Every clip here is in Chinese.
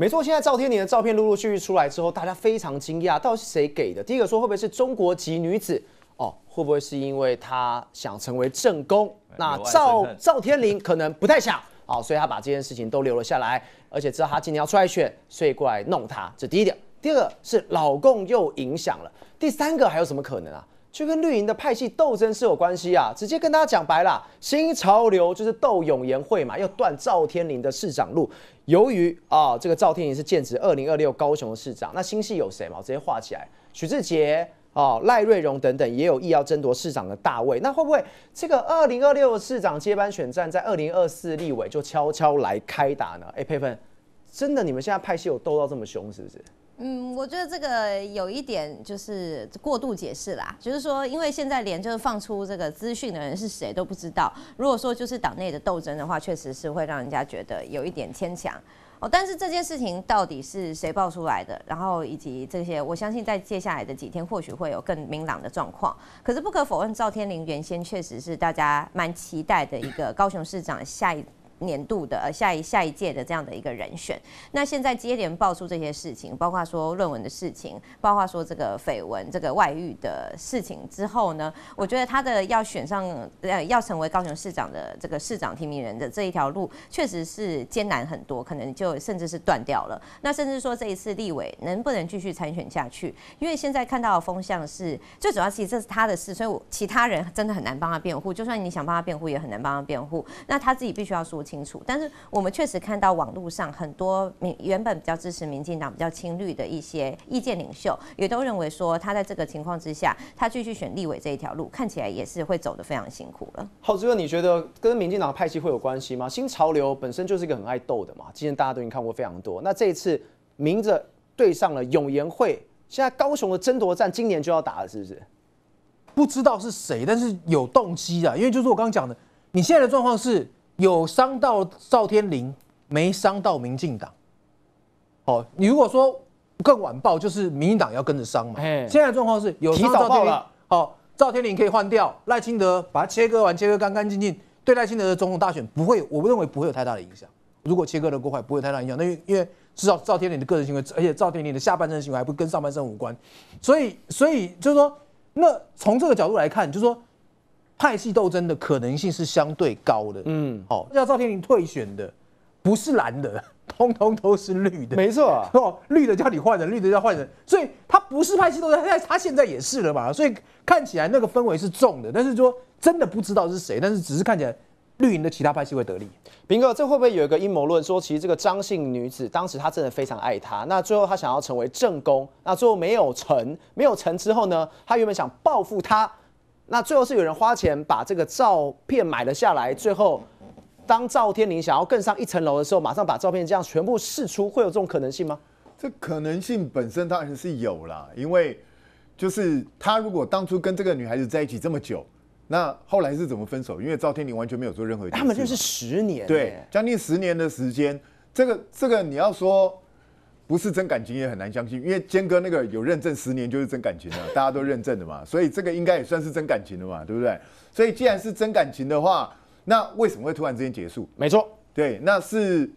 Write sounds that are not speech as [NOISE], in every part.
没错，现在赵天林的照片陆陆续续出来之后，大家非常惊讶，到底是谁给的？第一个说会不会是中国籍女子？哦，会不会是因为她想成为正宫？那赵赵天林可能不太想，哦，所以他把这件事情都留了下来，而且知道他今年要出来选，所以过来弄他。这第一点。第二个是老公又影响了。第三个还有什么可能啊？就跟绿营的派系斗争是有关系啊，直接跟大家讲白了，新潮流就是斗永延会嘛，要断赵天麟的市长路。由于啊，这个赵天麟是建职二零二六高雄的市长，那新系有谁嘛？我直接画起来，许志杰哦赖瑞荣等等，也有意要争夺市长的大位。那会不会这个二零二六市长接班选战，在二零二四立委就悄悄来开打呢？哎，佩芬，真的你们现在派系有斗到这么凶是不是？嗯，我觉得这个有一点就是过度解释啦，就是说，因为现在连就是放出这个资讯的人是谁都不知道。如果说就是党内的斗争的话，确实是会让人家觉得有一点牵强。哦，但是这件事情到底是谁爆出来的，然后以及这些，我相信在接下来的几天，或许会有更明朗的状况。可是不可否认，赵天麟原先确实是大家蛮期待的一个高雄市长下一。年度的呃下一下一届的这样的一个人选，那现在接连爆出这些事情，包括说论文的事情，包括说这个绯闻、这个外遇的事情之后呢，我觉得他的要选上呃要成为高雄市长的这个市长提名人的这一条路，确实是艰难很多，可能就甚至是断掉了。那甚至说这一次立委能不能继续参选下去？因为现在看到风向是，最主要其实这是他的事，所以我其他人真的很难帮他辩护，就算你想帮他辩护，也很难帮他辩护。那他自己必须要说。清楚，但是我们确实看到网络上很多民原本比较支持民进党、比较亲绿的一些意见领袖，也都认为说，他在这个情况之下，他继续选立委这一条路，看起来也是会走得非常辛苦了。浩子哥，你觉得跟民进党派系会有关系吗？新潮流本身就是一个很爱斗的嘛，今天大家都已经看过非常多。那这一次明着对上了永延会，现在高雄的争夺战今年就要打了，是不是？不知道是谁，但是有动机的，因为就是我刚刚讲的，你现在的状况是。有伤到赵天麟，没伤到民进党。哦，你如果说更晚报，就是民进党要跟着伤嘛。现在状况是有。提早报了。好，赵天麟可以换掉赖清德，把它切割完，切割干干净净。对赖清德的总统大选，不会，我不认为不会有太大的影响。如果切割的过快，不会太大影响。那因为至少赵天麟的个人行为，而且赵天麟的下半身行为还不跟上半身无关，所以所以就是说，那从这个角度来看，就是说。派系斗争的可能性是相对高的。嗯，好，要赵天麟退选的，不是蓝的，通通都是绿的。没错，绿的叫你换人，绿的叫换人，所以他不是派系斗争，他他现在也是了嘛。所以看起来那个氛围是重的，但是说真的不知道是谁，但是只是看起来绿营的其他派系会得利。平哥，这会不会有一个阴谋论，说其实这个张姓女子当时她真的非常爱他，那最后她想要成为正宫，那最后没有成，没有成之后呢，她原本想报复他。那最后是有人花钱把这个照片买了下来。最后，当赵天林想要更上一层楼的时候，马上把照片这样全部释出，会有这种可能性吗？这可能性本身当然是有啦，因为就是他如果当初跟这个女孩子在一起这么久，那后来是怎么分手？因为赵天林完全没有做任何，他们认识十年，对，将近十年的时间，这个这个你要说。不是真感情也很难相信，因为坚哥那个有认证十年就是真感情了，[LAUGHS] 大家都认证的嘛，所以这个应该也算是真感情的嘛，对不对？所以既然是真感情的话，那为什么会突然之间结束？没错，对，那是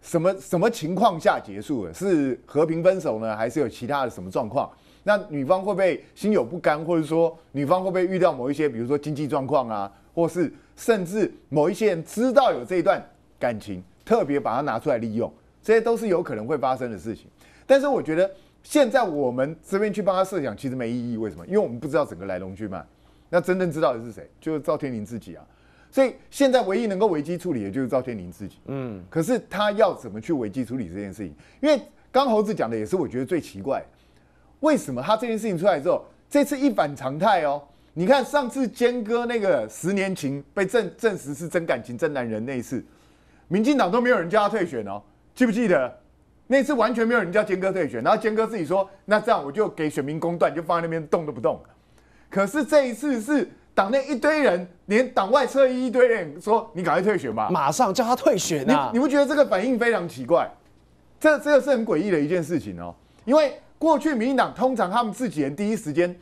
什么什么情况下结束的？是和平分手呢，还是有其他的什么状况？那女方会不会心有不甘，或者说女方会不会遇到某一些，比如说经济状况啊，或是甚至某一些人知道有这一段感情，特别把它拿出来利用？这些都是有可能会发生的事情，但是我觉得现在我们这边去帮他设想其实没意义。为什么？因为我们不知道整个来龙去脉。那真正知道的是谁？就是赵天林自己啊。所以现在唯一能够危机处理，的就是赵天林自己。嗯。可是他要怎么去危机处理这件事情？因为刚猴子讲的也是，我觉得最奇怪，为什么他这件事情出来之后，这次一反常态哦？你看上次坚哥那个十年前被证证实是真感情真男人那一次，民进党都没有人叫他退选哦。记不记得那次完全没有人叫坚哥退选，然后坚哥自己说：“那这样我就给选民公断，就放在那边动都不动。”可是这一次是党内一堆人，连党外侧一堆人说：“你赶快退选吧！”马上叫他退选呐！你不觉得这个反应非常奇怪？这这个是很诡异的一件事情哦，因为过去民进党通常他们自己人第一时间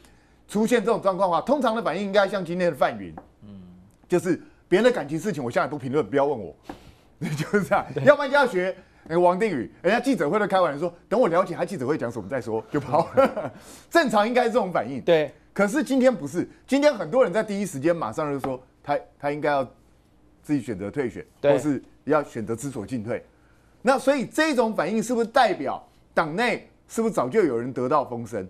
出现这种状况的话，通常的反应应该像今天的范云，嗯，就是别人的感情事情我从来不评论，不要问我，[LAUGHS] 就是这样，要不然就要学。哎，王定宇，人家记者会都开完笑说：“等我了解他记者会讲什么再说。”就跑 [LAUGHS] 正常应该是这种反应。对，可是今天不是，今天很多人在第一时间马上就说他他应该要自己选择退选，或是要选择知所进退。那所以这种反应是不是代表党内是不是早就有人得到风声？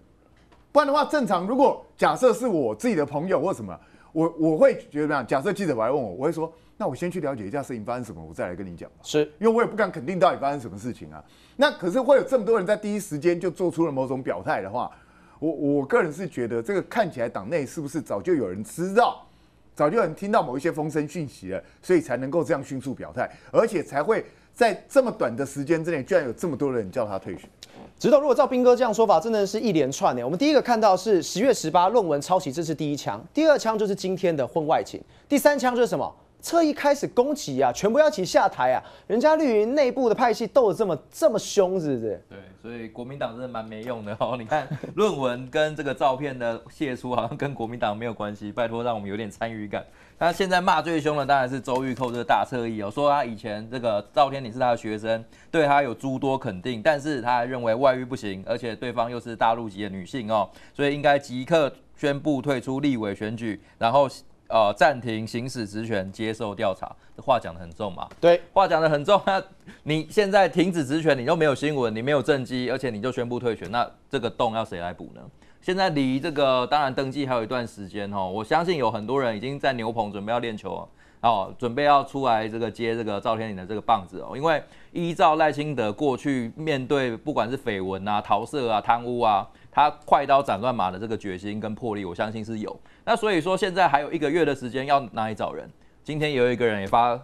不然的话，正常如果假设是我自己的朋友或什么。我我会觉得这样，假设记者来问我，我会说，那我先去了解一下事情发生什么，我再来跟你讲吧。是，因为我也不敢肯定到底发生什么事情啊。那可是会有这么多人在第一时间就做出了某种表态的话，我我个人是觉得，这个看起来党内是不是早就有人知道，早就有人听到某一些风声讯息了，所以才能够这样迅速表态，而且才会在这么短的时间之内，居然有这么多人叫他退选。直到如果照斌哥这样说法，真的是一连串的。我们第一个看到是十月十八论文抄袭，这是第一枪；第二枪就是今天的婚外情；第三枪就是什么？撤一开始攻击啊，全部要起下台啊！人家绿营内部的派系斗得这么这么凶，是不是？对，所以国民党真的蛮没用的哦。你看论文跟这个照片的泄出，好像跟国民党没有关系，拜托让我们有点参与感。他现在骂最凶的当然是周玉蔻这个大侧意哦，说他以前这个赵天你是他的学生，对他有诸多肯定，但是他认为外遇不行，而且对方又是大陆籍的女性哦，所以应该即刻宣布退出立委选举，然后。呃，暂停行使职权，接受调查，这话讲得很重嘛？对，话讲得很重那你现在停止职权，你又没有新闻，你没有政绩，而且你就宣布退选，那这个洞要谁来补呢？现在离这个当然登记还有一段时间哦，我相信有很多人已经在牛棚准备要练球哦，准备要出来这个接这个赵天麟的这个棒子哦，因为依照赖清德过去面对不管是绯闻啊、桃色啊、贪污啊。他快刀斩乱麻的这个决心跟魄力，我相信是有。那所以说，现在还有一个月的时间要哪里找人？今天有一个人也发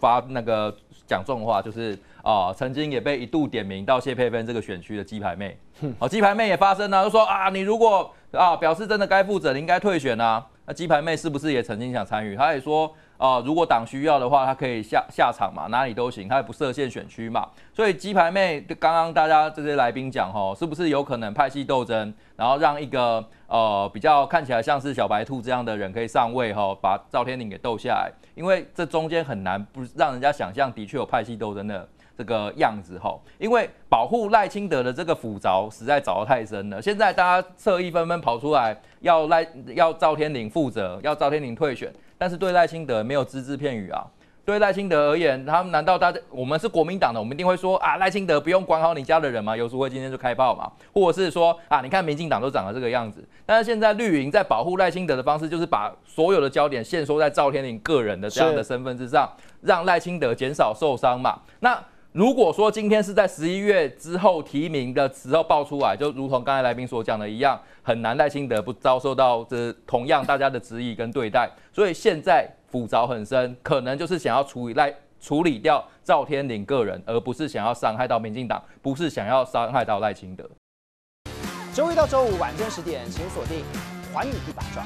发那个讲重话，就是啊，曾经也被一度点名到谢佩芬这个选区的鸡排妹，哦，鸡排妹也发声了，就说啊，你如果啊表示真的该负责，你应该退选啊。那鸡排妹是不是也曾经想参与？他也说。啊，如果党需要的话，他可以下下场嘛，哪里都行，他也不设限选区嘛。所以鸡排妹刚刚大家这些来宾讲吼，是不是有可能派系斗争，然后让一个呃比较看起来像是小白兔这样的人可以上位吼，把赵天麟给斗下来，因为这中间很难不让人家想象的确有派系斗争的。这个样子哈，因为保护赖清德的这个斧凿实在凿得太深了。现在大家侧翼纷纷跑出来，要赖要赵天麟负责，要赵天麟退选，但是对赖清德没有只字片语啊。对赖清德而言，他们难道大家我们是国民党的，我们一定会说啊，赖清德不用管好你家的人吗？游淑慧今天就开炮嘛，或者是说啊，你看民进党都长得这个样子，但是现在绿营在保护赖清德的方式，就是把所有的焦点限缩在赵天麟个人的这样的身份之上，让赖清德减少受伤嘛。那。如果说今天是在十一月之后提名的时候爆出来，就如同刚才来宾所讲的一样，很难赖清德不遭受到这同样大家的质疑跟对待。所以现在斧凿很深，可能就是想要处理赖处理掉赵天麟个人，而不是想要伤害到民进党，不是想要伤害到赖清德。周一到周五晚间十点，请锁定《环宇一百抓》。